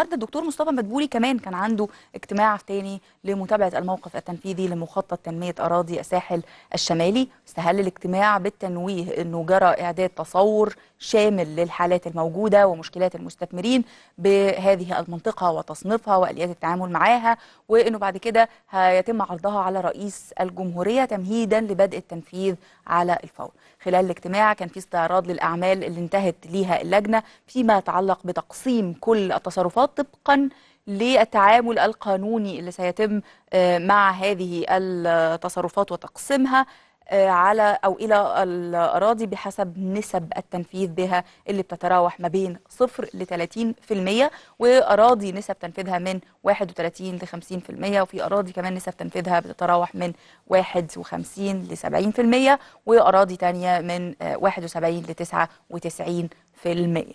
النهارده الدكتور مصطفى مدبولي كمان كان عنده اجتماع تاني لمتابعه الموقف التنفيذي لمخطط تنميه اراضي الساحل الشمالي استهل الاجتماع بالتنويه انه جرى اعداد تصور شامل للحالات الموجودة ومشكلات المستثمرين بهذه المنطقة وتصنيفها وآليات التعامل معاها وأنه بعد كده هيتم عرضها على رئيس الجمهورية تمهيدا لبدء التنفيذ على الفور خلال الاجتماع كان في استعراض للأعمال اللي انتهت ليها اللجنة فيما يتعلق بتقسيم كل التصرفات طبقاً للتعامل القانوني اللي سيتم آه، مع هذه التصرفات وتقسيمها على او الى الاراضي بحسب نسب التنفيذ بها اللي بتتراوح ما بين 0 ل 30% واراضي نسب تنفيذها من 31 ل 50% وفي اراضي كمان نسب تنفيذها بتتراوح من 51 ل 70% واراضي ثانيه من 71 ل 99%